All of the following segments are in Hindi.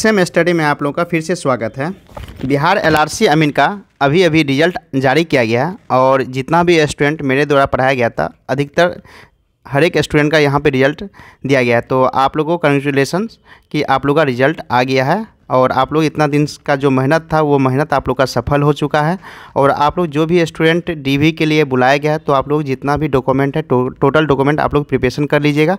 सेम स्टडी में आप लोगों का फिर से स्वागत है बिहार एलआरसी अमीन का अभी अभी रिजल्ट जारी किया गया है और जितना भी स्टूडेंट मेरे द्वारा पढ़ाया गया था अधिकतर हर एक स्टूडेंट का यहाँ पे रिजल्ट दिया गया है तो आप लोगों को कंग्रेचुलेसन्स कि आप लोगों का रिजल्ट आ गया है और आप लोग इतना दिन का जो मेहनत था वो मेहनत आप लोग का सफल हो चुका है और आप लोग जो भी स्टूडेंट डी के लिए बुलाया गया है तो आप लोग जितना भी डॉक्यूमेंट है टो, टोटल डॉक्यूमेंट आप लोग प्रिपरेशन कर लीजिएगा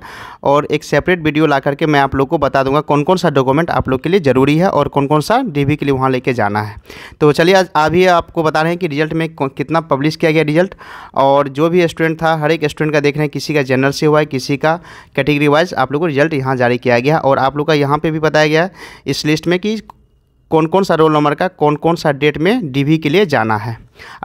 और एक सेपरेट वीडियो ला करके मैं आप लोग को बता दूंगा कौन कौन सा डॉक्यूमेंट आप लोग के लिए ज़रूरी है और कौन कौन सा डी के लिए वहाँ लेके जाना है तो चलिए आज अभी आपको बता रहे हैं कि रिजल्ट में कितना पब्लिश किया गया रिजल्ट और जो भी स्टूडेंट था हर एक स्टूडेंट का देख रहे हैं किसी का जनरल से हुआ है किसी का कैटेगरी वाइज आप लोग को रिजल्ट यहाँ जारी किया गया और आप लोग का यहाँ पर भी बताया गया इस लिस्ट में कि कौन कौन सा रोल नंबर का कौन कौन सा डेट में डीवी के लिए जाना है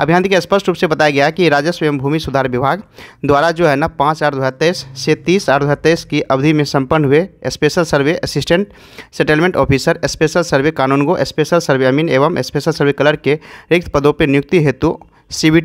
अब यहाँ देखिए स्पष्ट रूप से बताया गया कि राजस्व एवं भूमि सुधार विभाग द्वारा जो है ना पाँच आठ दो हज़ार तेईस से तीस आठ दो हज़ार तेईस की अवधि में संपन्न हुए special survey assistant settlement officer special survey कानूनगो स्पेशल सर्वे अमीन एवं स्पेशल सर्वे कलर के रिक्त पदों पर नियुक्ति हेतु सी बी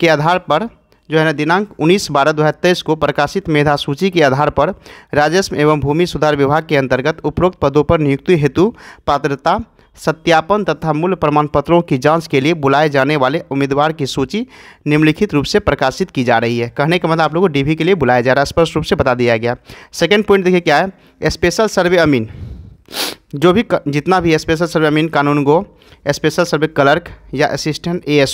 के आधार पर जो है ना दिनांक 19 बारह दो को प्रकाशित मेधा सूची के आधार पर राजस्व एवं भूमि सुधार विभाग के अंतर्गत उपरोक्त पदों पर नियुक्ति हेतु पात्रता सत्यापन तथा मूल प्रमाण पत्रों की जांच के लिए बुलाए जाने वाले उम्मीदवार की सूची निम्नलिखित रूप से प्रकाशित की जा रही है कहने का मतलब आप लोगों को डीवी के लिए बुलाया जा रहा है स्पष्ट रूप से बता दिया गया सेकेंड पॉइंट देखिए क्या है स्पेशल सर्वे अमीन जो भी जितना भी स्पेशल सर्वे अमीन कानून गो स्पेशल सर्वे क्लर्क या असिस्टेंट ए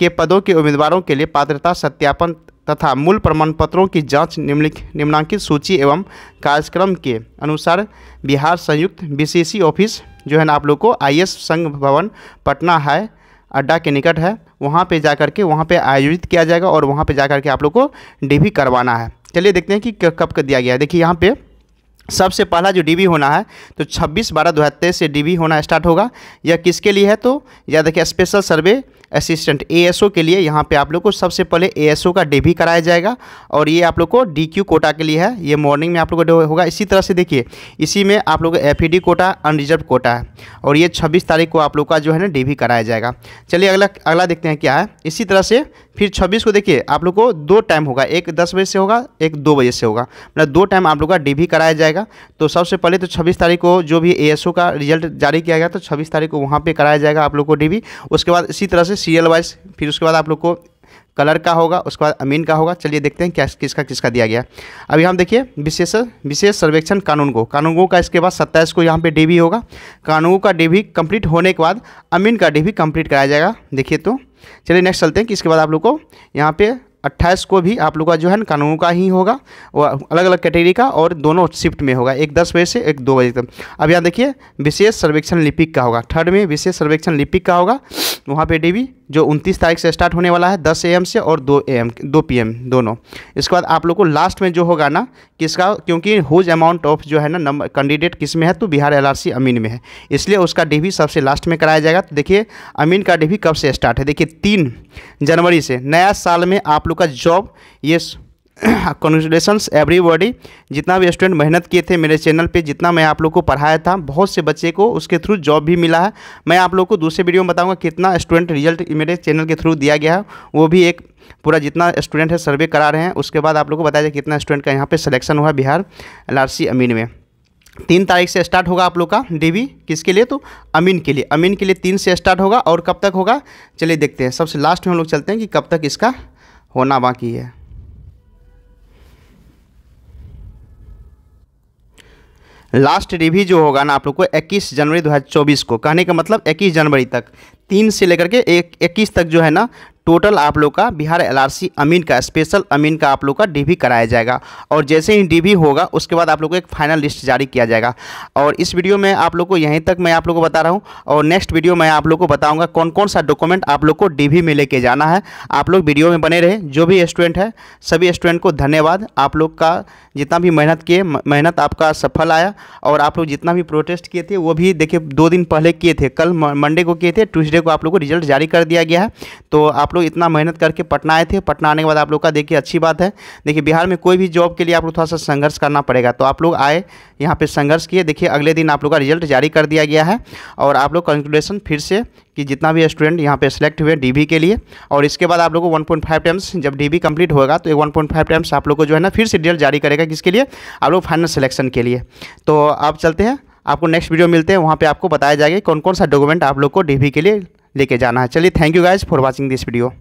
के पदों के उम्मीदवारों के लिए पात्रता सत्यापन तथा मूल प्रमाण पत्रों की जांच निम्नलिखित निम्नांकित सूची एवं कार्यक्रम के अनुसार बिहार संयुक्त बीसीसी ऑफिस जो है ना आप लोग को आई संघ भवन पटना है अड्डा के निकट है वहाँ पे जा कर के वहाँ पे आयोजित किया जाएगा और वहाँ पे जा कर के आप लोग को डीवी करवाना है चलिए देखते हैं कि कब का दिया गया है देखिए यहाँ पर सबसे पहला जो डीबी होना है तो 26 बारह दो से डीबी होना स्टार्ट होगा यह किसके लिए है तो या देखिए स्पेशल सर्वे असिस्टेंट एएसओ के लिए यहाँ पे आप लोग को सबसे पहले एएसओ का डे भी कराया जाएगा और ये आप लोग को डीक्यू कोटा के लिए है ये मॉर्निंग में आप लोग को होगा इसी तरह से देखिए इसी में आप लोग F e quota unreserved quota है और ये छब्बीस तारीख को आप लोग का जो है ना डे भी कराया जाएगा चलिए अगला अगला देखते हैं क्या है इसी तरह से फिर छब्बीस को देखिए आप लोग को दो टाइम होगा एक दस बजे से होगा एक दो बजे से होगा मतलब दो टाइम आप लोग का डी भी कराया जाएगा तो सबसे पहले तो छब्बीस तारीख को जो भी ए का रिजल्ट जारी किया गया तो छब्बीस तारीख को वहाँ पर कराया जाएगा आप लोग को डी उसके बाद इसी तरह से सीरियल वाइज फिर उसके बाद आप लोग को कलर का होगा उसके बाद अमीन का होगा चलिए देखते हैं क्या किसका किसका दिया गया अभी हम देखिए विशेष विशेष सर्वेक्षण कानून को कानून का इसके बाद सत्ताईस को यहाँ पे डी होगा कानून का डी कंप्लीट होने के बाद अमीन का डी कंप्लीट कराया जाएगा देखिए तो चलिए नेक्स्ट चलते हैं कि इसके बाद आप लोग को यहाँ पे अट्ठाईस को भी आप लोग का जो है ना कानून का ही होगा और अलग अलग कैटेगरी का और दोनों शिफ्ट में होगा एक दस बजे से एक दो बजे तक अब यहाँ देखिए विशेष सर्वेक्षण लिपिक का होगा थर्ड में विशेष सर्वेक्षण लिपिक का होगा वहाँ पे डीबी जो 29 तारीख से स्टार्ट होने वाला है 10 एम से और 2 एम 2 पीएम दोनों इसके बाद आप लोग को लास्ट में जो होगा ना किसका क्योंकि हुज अमाउंट ऑफ जो है ना नंबर कैंडिडेट किस में है तो बिहार एल अमीन में है इसलिए उसका डी सबसे लास्ट में कराया जाएगा तो देखिए अमीन का डी कब से स्टार्ट है देखिए तीन जनवरी से नया साल में आप लोग का जॉब ये कॉन्ग्रेचुलेसन्स एवरीबॉडी जितना भी स्टूडेंट मेहनत किए थे मेरे चैनल पे जितना मैं आप लोग को पढ़ाया था बहुत से बच्चे को उसके थ्रू जॉब भी मिला है मैं आप लोग को दूसरे वीडियो में बताऊंगा कितना स्टूडेंट रिजल्ट मेरे चैनल के थ्रू दिया गया है वो भी एक पूरा जितना स्टूडेंट है सर्वे करा रहे हैं उसके बाद आप लोग को बताया जाए कितना स्टूडेंट का यहाँ पर सलेक्शन हुआ बिहार एल अमीन में तीन तारीख से स्टार्ट होगा आप लोग का डीवी किसके लिए तो अमीन के लिए अमीन के लिए तीन से स्टार्ट होगा और कब तक होगा चलिए देखते हैं सबसे लास्ट में हम लोग चलते हैं कि कब तक इसका होना बाकी है लास्ट रिव्यू जो होगा ना आप लोग को 21 जनवरी 2024 को कहने का मतलब 21 जनवरी तक तीन से लेकर के एक इक्कीस तक जो है ना टोटल आप लोग का बिहार एलआरसी अमीन का स्पेशल अमीन का आप लोग का डीवी कराया जाएगा और जैसे ही डीवी होगा उसके बाद आप लोग को एक फाइनल लिस्ट जारी किया जाएगा और इस वीडियो में आप लोग को यहीं तक मैं आप लोग को बता रहा हूँ और नेक्स्ट वीडियो मैं आप लोग को बताऊँगा कौन कौन सा डॉक्यूमेंट आप लोग को डी में लेके जाना है आप लोग वीडियो में बने रहे जो भी स्टूडेंट है सभी स्टूडेंट को धन्यवाद आप लोग का जितना भी मेहनत किए मेहनत आपका सफल आया और आप लोग जितना भी प्रोटेस्ट किए थे वो भी देखिए दो दिन पहले किए थे कल मंडे को किए थे ट्यूजडे को आप लोग को रिजल्ट जारी कर दिया गया है तो आप लोग लोग इतना मेहनत करके पटना आए थे पटना आने के बाद आप लोग का देखिए अच्छी बात है देखिए बिहार में कोई भी जॉब के लिए आप लोग थोड़ा सा संघर्ष करना पड़ेगा तो आप लोग आए यहाँ पर संघर्ष किए देखिए अगले दिन आप लोग का रिजल्ट जारी कर दिया गया है और आप लोग कंक्लूडेशन फिर से कि जितना भी स्टूडेंट यहाँ पे सेलेक्ट हुए डीबी के लिए और इसके बाद आप लोगों को फाइव टाइम्स जब डीबी कंप्लीट होगा तो पॉइंट फाइव टाइम्स आप लोग को जो है ना फिर से रिजल्ट जारी करेगा किसके लिए आप लोग फाइनल सिलेक्शन के लिए तो आप चलते हैं आपको नेक्स्ट वीडियो मिलते हैं वहाँ पे आपको बताया जाएगा कौन कौन सा डॉक्यूमेंट आप लोग को डीबी के लिए लेके जाना है चलिए thank you guys for watching this video